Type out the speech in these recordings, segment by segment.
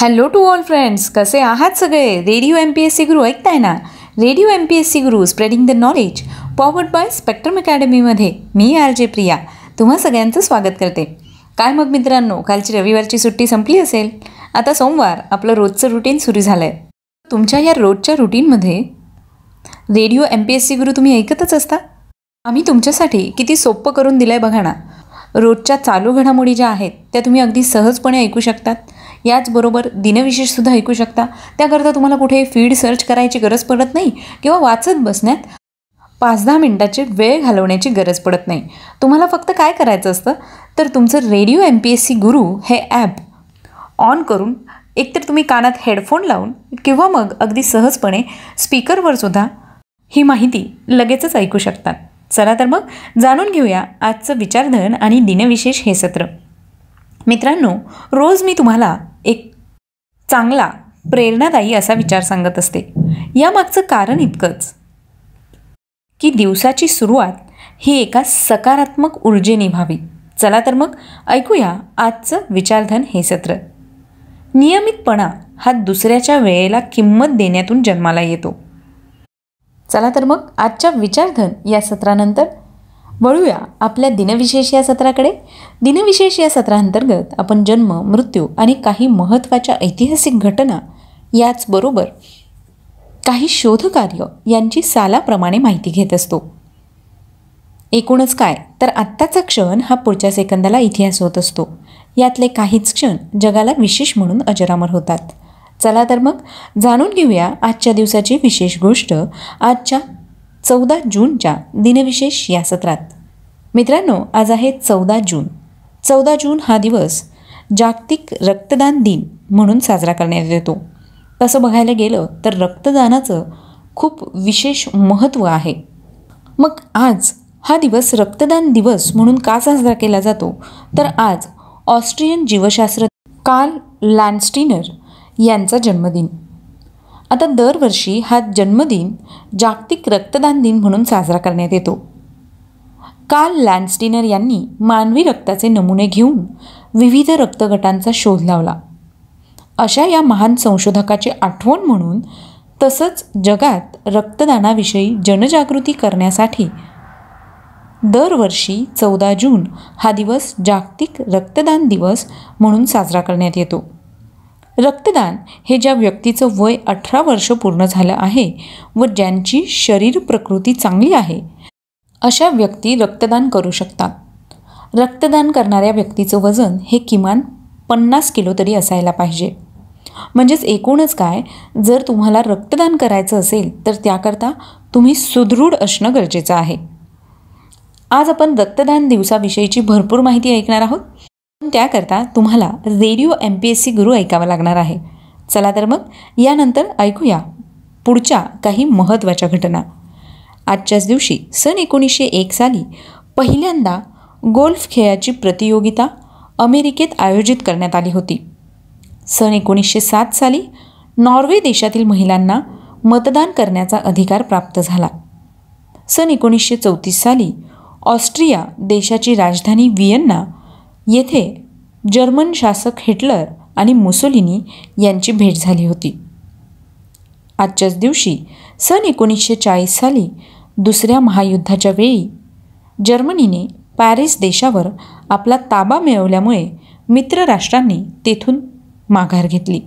hello to all friends कसे आहात सगळे radio M P S C Guru ऐकताय ना radio M P S C Guru spreading the knowledge powered by spectrum अकॅडमीमध्ये मी आर जे प्रिया तुम्हा सगळ्यांचं स्वागत करते काय मग मित्रांनो कालची रविवारची सुट्टी संपली असेल आता सोमवार आपलं रोजचं रुटीन सुरू झालं आहे तुमच्या या रोजच्या रुटीनमध्ये radio M P S C Guru तुम्ही ऐकतच असता आम्ही तुमच्यासाठी किती सोपं करून दिलं आहे बघा ना रोजच्या चालू घडामोडी ज्या आहेत त्या तुम्ही अगदी सहजपणे ऐकू शकतात याचबरोबर दिनविशेषसुद्धा ऐकू शकता त्याकरता तुम्हाला कुठे फीड सर्च करायची गरज पडत नाही किंवा वाचत बसण्यात पाच दहा मिनटाची वेळ घालवण्याची गरज पडत नाही तुम्हाला फक्त काय करायचं असतं तर तुमचं radio M P S C Guru हे ॲप ऑन करून एकतर तुम्ही कानात हेडफोन लावून किंवा मग अगदी सहजपणे स्पीकरवर सुद्धा ही माहिती लगेचच ऐकू शकतात चला तर मग जाणून घेऊया आजचं विचारधन आणि दिनविशेष हे सत्र मित्रांनो रोज मी तुम्हाला एक चांगला प्रेरणादायी असा विचार सांगत असते यामागचं कारण इतकंच की दिवसाची सुरुवात ही एका सकारात्मक ऊर्जेने व्हावी चला तर मग ऐकूया आजचं विचारधन हे सत्र नियमितपणा हा दुसऱ्याच्या वेळेला किंमत देण्यातून जन्माला येतो चला तर मग आजच्या विचारधन या सत्रानंतर वळूया आपल्या दिनविशेष या सत्राकडे दिनविशेष या सत्रांतर्गत आपण जन्म मृत्यू आणि काही महत्त्वाच्या ऐतिहासिक घटना याचबरोबर काही शोधकार्य यांची सालाप्रमाणे माहिती घेत असतो एकूणच काय तर आत्ताचा क्षण हा पुढच्या सेकंदाला इतिहास होत असतो यातले काहीच क्षण जगाला विशेष म्हणून अजरामर होतात चला तर मग जाणून घेऊया आजच्या दिवसाची विशेष गोष्ट आजच्या चौदा जूनच्या दिनविशेष या सत्रात मित्रांनो आज आहे चौदा जून चौदा जून हा दिवस जागतिक रक्तदान दिन म्हणून साजरा करण्यात येतो तसं बघायला गेलं तर रक्तदानाचं खूप विशेष महत्त्व आहे मग आज हा दिवस रक्तदान दिवस म्हणून का साजरा केला जातो तर आज ऑस्ट्रियन जीवशास्त्र कार्ल लानस्टिनर यांचा जन्मदिन आता दरवर्षी हा जन्मदिन जागतिक रक्तदान दिन म्हणून साजरा करण्यात येतो काल लॅन्स्टिनर यांनी मानवी रक्ताचे नमुने घेऊन विविध रक्तगटांचा शोध लावला अशा या महान संशोधकाची आठवण म्हणून तसंच जगात रक्तदानाविषयी जनजागृती करण्यासाठी दरवर्षी चौदा जून हा दिवस जागतिक रक्तदान दिवस म्हणून साजरा करण्यात येतो रक्तदान हे ज्या व्यक्तीचं वय अठरा वर्ष पूर्ण झालं आहे व ज्यांची शरीर प्रकृती चांगली आहे अशा व्यक्ती रक्तदान करू शकतात रक्तदान करणाऱ्या व्यक्तीचं वजन हे किमान पन्नास किलो तरी असायला पाहिजे म्हणजेच एकूणच काय जर तुम्हाला रक्तदान करायचं असेल तर त्याकरता तुम्ही सुदृढ असणं गरजेचं आहे आज आपण रक्तदान दिवसाविषयीची भरपूर माहिती ऐकणार आहोत पण त्याकरता तुम्हाला radio M P S C Guru ऐकावा लागणार आहे चला तर मग यानंतर ऐकूया पुढच्या काही महत्त्वाच्या घटना आजच्याच दिवशी सन एकोणीसशे एक साली पहिल्यांदा गोल्फ खेळाची प्रतियोगिता अमेरिकेत आयोजित करण्यात आली होती सन एकोणीसशे सात साली नॉर्वे देशातील महिलांना मतदान करण्याचा अधिकार प्राप्त झाला सन एकोणीसशे चौतीस साली ऑस्ट्रिया देशाची राजधानी व्हिएन्ना येथे जर्मन शासक हिटलर आणि मुसोलिनी यांची भेट झाली होती आजच्याच दिवशी सन एकोणीसशे चाळीस साली दुसऱ्या महायुद्धाच्या वेळी जर्मनीने पॅरिस देशावर आपला ताबा मिळवल्यामुळे मित्र राष्ट्रांनी तेथून माघार घेतली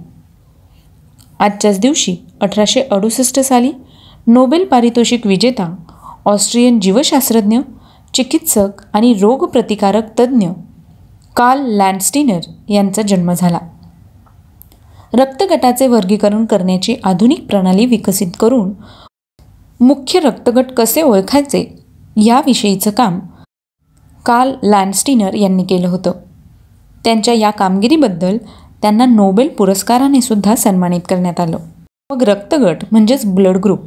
आजच्याच दिवशी अठराशे अडुसष्ट साली नोबेल पारितोषिक विजेता ऑस्ट्रियन जीवशास्त्रज्ञ चिकित्सक आणि रोगप्रतिकारक तज्ज्ञ कार्ल लँडस्टिनर यांचा जन्म झाला रक्तगटाचे वर्गीकरण करण्याची आधुनिक प्रणाली विकसित करून मुख्य रक्तगट कसे ओळखायचे याविषयीचं काम कार्ल लँडस्टिनर यांनी केलं होतं त्यांच्या या कामगिरीबद्दल त्यांना नोबेल पुरस्काराने सुद्धा सन्मानित करण्यात आलं मग रक्तगट म्हणजेच ब्लड ग्रुप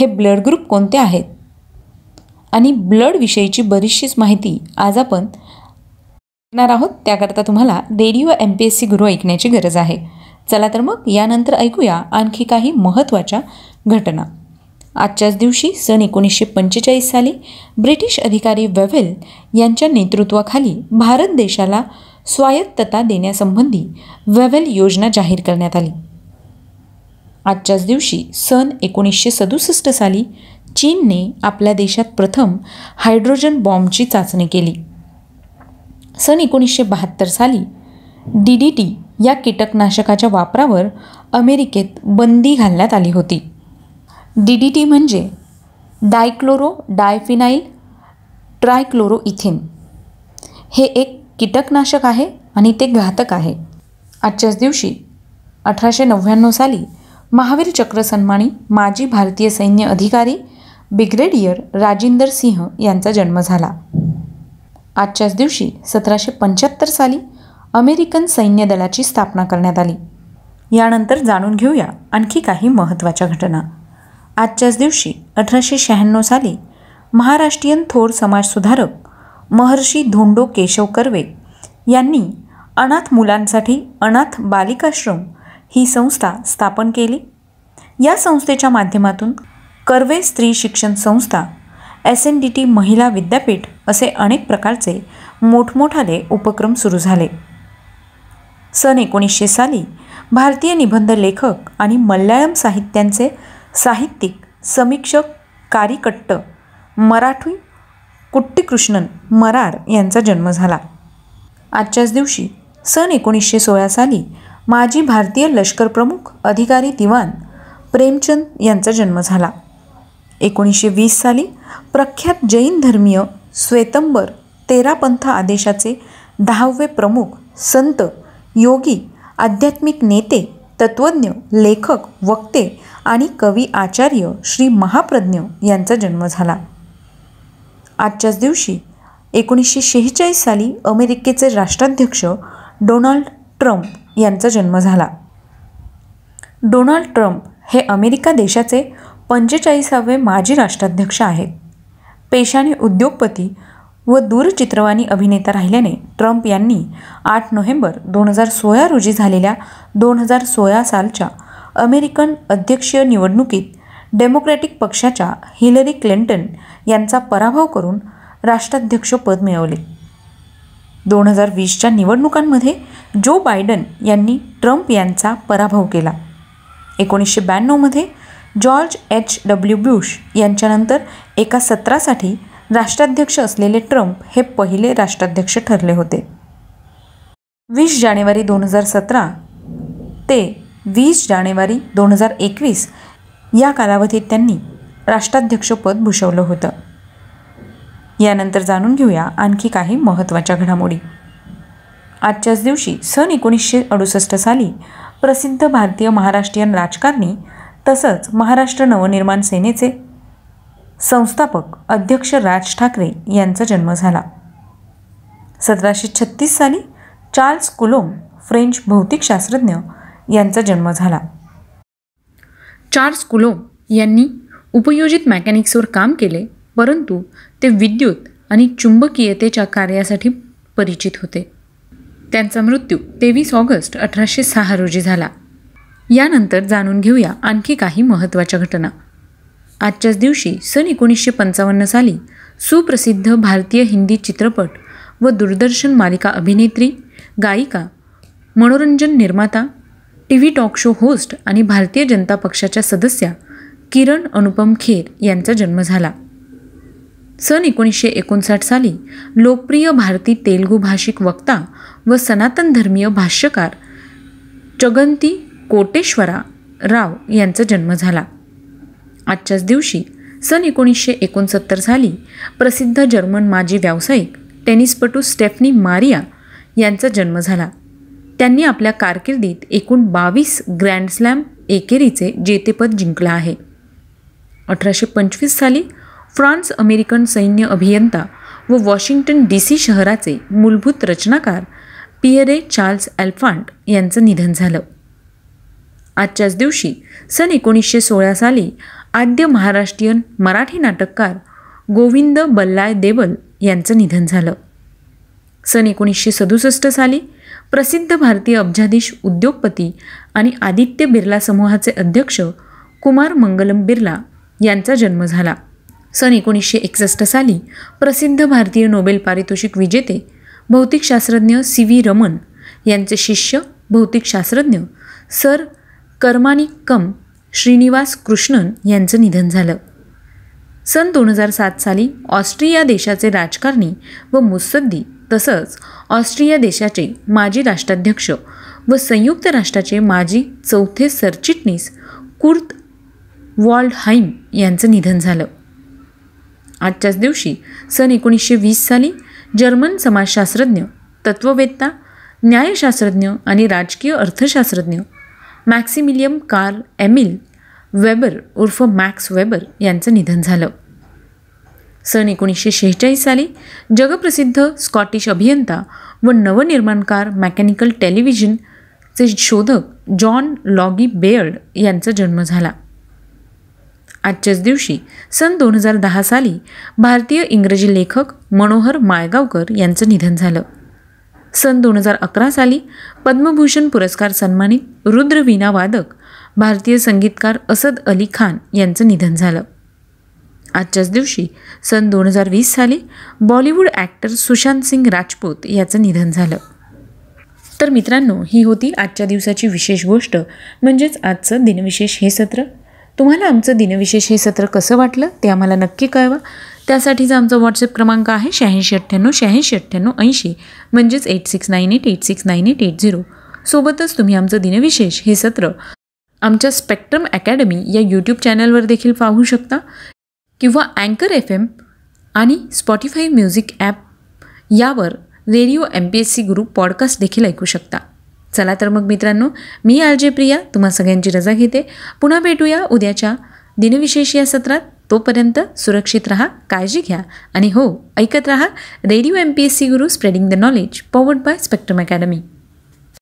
हे ब्लड ग्रुप कोणते आहेत आणि ब्लडविषयीची बरीचशीच माहिती आज आपण ऐकणार आहोत त्याकरता तुम्हाला radio M P S C Guru ऐकण्याची गरज आहे चला तर मग यानंतर ऐकूया आणखी काही महत्त्वाच्या घटना आजच्याच दिवशी सन एकोणीसशे पंचेचाळीस साली ब्रिटिश अधिकारी वेव्हेल यांच्या नेतृत्वाखाली भारत देशाला स्वायत्तता देण्यासंबंधी वेव्हेल योजना जाहीर करण्यात आली आजच्याच दिवशी सन एकोणीसशे सदुसष्ट साली चीनने आपल्या देशात प्रथम हायड्रोजन बॉम्बची चाचणी केली सन एकोणीसशे बहात्तर साली डी डी टी या कीटकनाशकाच्या वापरावर अमेरिकेत बंदी घालण्यात आली होती डी डी टी म्हणजे डायक्लोरो डायफिनाईल ट्रायक्लोरो इथेन हे एक कीटकनाशक आहे आणि ते घातक आहे आजच्याच दिवशी अठराशे नव्याण्णव साली महावीर चक्र सन्मानी माजी भारतीय सैन्य अधिकारी ब्रिगेडियर राजेंदर सिंह यांचा जन्म झाला आजच्याच दिवशी सतराशे पंच्याहत्तर साली अमेरिकन सैन्य दलाची स्थापना करण्यात आली यानंतर जाणून घेऊया आणखी काही महत्त्वाच्या घटना आजच्याच दिवशी अठराशे शहाण्णव साली महाराष्ट्रीयन थोर समाजसुधारक महर्षी धोंडो केशव कर्वे यांनी अनाथ मुलांसाठी अनाथ बालिकाश्रम ही संस्था स्थापन केली या संस्थेच्या माध्यमातून कर्वे स्त्री शिक्षण संस्था एस एन डी टी महिला विद्यापीठ असे अनेक प्रकारचे मोठमोठाले उपक्रम सुरू झाले सन एकोणीसशे साली भारतीय निबंध लेखक आणि मल्याळम साहित्यांचे साहित्यिक समीक्षक कारिकट्ट मराठी कुट्टीकृष्णन मरार यांचा जन्म झाला आजच्याच दिवशी सन एकोणीसशे सोळा साली माजी भारतीय लष्करप्रमुख अधिकारी दिवान प्रेमचंद यांचा जन्म झाला एकोणीसशे वीस साली प्रख्यात जैन धर्मीय श्वेतंबर पंथ आदेशाचे दहावे प्रमुख संत योगी आध्यात्मिक नेते तत्वज्ञ लेखक वक्ते आणि कवी आचार्य श्री महाप्रज्ञ यांचा जन्म झाला आजच्याच दिवशी एकोणीसशे शेहेचाळीस साली अमेरिकेचे राष्ट्राध्यक्ष डोनाल्ड ट्रम्प यांचा जन्म झाला डोनाल्ड ट्रम्प हे अमेरिका देशाचे पंचेचाळीसावे माजी राष्ट्राध्यक्ष आहेत पेशाने उद्योगपती व दूरचित्रवाणी अभिनेता राहिल्याने ट्रम्प यांनी आठ नोव्हेंबर दोन हजार सोळा रोजी झालेल्या दोन हजार सोळा सालच्या अमेरिकन अध्यक्षीय निवडणुकीत डेमोक्रॅटिक पक्षाच्या हिलरी क्लिंटन यांचा पराभव करून राष्ट्राध्यक्षपद मिळवले दोन हजार वीसच्या निवडणुकांमध्ये जो बायडन यांनी ट्रम्प यांचा पराभव केला एकोणीसशे ब्याण्णवमध्ये जॉर्ज एच डब्ल्यू ब्युश यांच्यानंतर एका सत्रासाठी राष्ट्राध्यक्ष असलेले ट्रम्प हे पहिले राष्ट्राध्यक्ष ठरले होते वीस जानेवारी दोन हजार सतरा ते वीस जानेवारी दोन हजार एकवीस या कालावधीत त्यांनी राष्ट्राध्यक्षपद भूषवलं होतं यानंतर जाणून घेऊया आणखी काही महत्त्वाच्या घडामोडी आजच्याच दिवशी सन एकोणीसशे अडुसष्ट साली प्रसिद्ध भारतीय महाराष्ट्रीयन राजकारणी तसंच महाराष्ट्र नवनिर्माण सेनेचे संस्थापक अध्यक्ष राज ठाकरे यांचा जन्म झाला सतराशे छत्तीस साली चार्ल्स कुलोम फ्रेंच भौतिकशास्त्रज्ञ यांचा जन्म झाला चार्ल्स कुलोम यांनी उपयोजित मॅकॅनिक्सवर काम केले परंतु ते विद्युत आणि चुंबकीयतेच्या कार्यासाठी परिचित होते त्यांचा मृत्यू तेवीस ऑगस्ट अठराशे सहा रोजी झाला यानंतर जाणून घेऊया आणखी काही महत्त्वाच्या घटना आजच्याच दिवशी सन एकोणीसशे पंचावन्न साली सुप्रसिद्ध भारतीय हिंदी चित्रपट व दूरदर्शन मालिका अभिनेत्री गायिका मनोरंजन निर्माता T V talk show host आणि भारतीय जनता पक्षाच्या सदस्या किरण अनुपम खेर यांचा जन्म झाला सन एकोणीसशे एकोणसाठ साली लोकप्रिय भारती तेलगू भाषिक वक्ता व सनातन धर्मीय भाष्यकार चगंती कोटेश्वरा राव यांचा जन्म झाला आजच्याच दिवशी सन एकोणीसशे एकोणसत्तर साली प्रसिद्ध जर्मन माजी व्यावसायिक टेनिसपटू स्टेफनी मारिया यांचा जन्म झाला त्यांनी आपल्या कारकिर्दीत एकूण बावीस ग्रँडस्लॅम एकेरीचे जेतेपद जिंकलं आहे अठराशे पंचवीस साली फ्रान्स अमेरिकन सैन्य अभियंता व वॉशिंग्टन डी सी शहराचे मूलभूत रचनाकार पियरे चार्ल्स अल्फांट यांचं निधन झालं आजच्याच दिवशी सन एकोणीसशे सोळा साली आद्य महाराष्ट्रीयन मराठी नाटककार गोविंद बल्लाय देवल यांचं निधन झालं सन एकोणीसशे सदुसष्ट साली प्रसिद्ध भारतीय अब्जाधीश उद्योगपती आणि आदित्य बिर्ला समूहाचे अध्यक्ष कुमार मंगलम बिर्ला यांचा जन्म झाला सन एकोणीसशे एकसष्ट साली प्रसिद्ध भारतीय नोबेल पारितोषिक विजेते भौतिकशास्त्रज्ञ सी व्ही रमन यांचे शिष्य भौतिकशास्त्रज्ञ सर कम श्रीनिवास कृष्णन यांचं निधन झालं सन दोन हजार सात साली ऑस्ट्रिया देशाचे राजकारणी व मुसद्दी तसंच ऑस्ट्रिया देशाचे माजी राष्ट्राध्यक्ष व संयुक्त राष्ट्राचे माजी चौथे सरचिटणीस कुर्त हाईम यांचं निधन झालं आजच्याच दिवशी सन एकोणीसशे वीस साली जर्मन समाजशास्त्रज्ञ तत्त्ववेत्ता न्यायशास्त्रज्ञ आणि राजकीय अर्थशास्त्रज्ञ मॅक्सिमिलियम कार्ल एमिल वेबर उर्फ मॅक्स वेबर यांचं निधन झालं सन एकोणीसशे शेहेचाळीस साली जगप्रसिद्ध स्कॉटिश अभियंता व नवनिर्माणकार मॅकॅनिकल टेलिव्हिजनचे शोधक जॉन लॉगी बेअर्ड यांचा जन्म झाला आजच्याच दिवशी सन दोन हजार दहा साली भारतीय इंग्रजी लेखक मनोहर माळगावकर यांचं निधन झालं सन दोन हजार अकरा साली पद्मभूषण पुरस्कार सन्मानित रुद्रवीणा वादक भारतीय संगीतकार असद अली खान यांचं निधन झालं आजच्याच दिवशी सन दोन हजार वीस साली बॉलिवूड ॲक्टर सुशांत सिंग राजपूत याचं निधन झालं तर मित्रांनो ही होती आजच्या दिवसाची विशेष गोष्ट म्हणजेच आजचं दिनविशेष हे सत्र तुम्हाला आमचं दिनविशेष हे सत्र कसं वाटलं ते आम्हाला नक्की कळवा त्यासाठीचा आमचा व्हॉट्सअप क्रमांक आहे शहाऐंशी अठ्ठ्याण्णव शहाऐंशी अठ्ठ्याण्णव ऐंशी म्हणजेच eight six nine eight eight six nine eight eight zero सोबतच तुम्ही आमचं दिनविशेष हे सत्र आमच्या स्पेक्ट्रम अकॅडमी या यूट्यूब चॅनलवर देखील पाहू शकता किंवा अँकर एफ एम आणि स्पॉटीफाय म्युझिक ॲप यावर radio M P S C group podcast देखील ऐकू शकता चला तर मग मित्रांनो मी आर प्रिया तुम्हा सगळ्यांची रजा घेते पुन्हा भेटूया उद्याच्या दिनविशेष या सत्रात तोपर्यंत सुरक्षित राहा काळजी घ्या आणि हो ऐकत रहा radio M P S C Guru spreading the knowledge powered by spectrum academy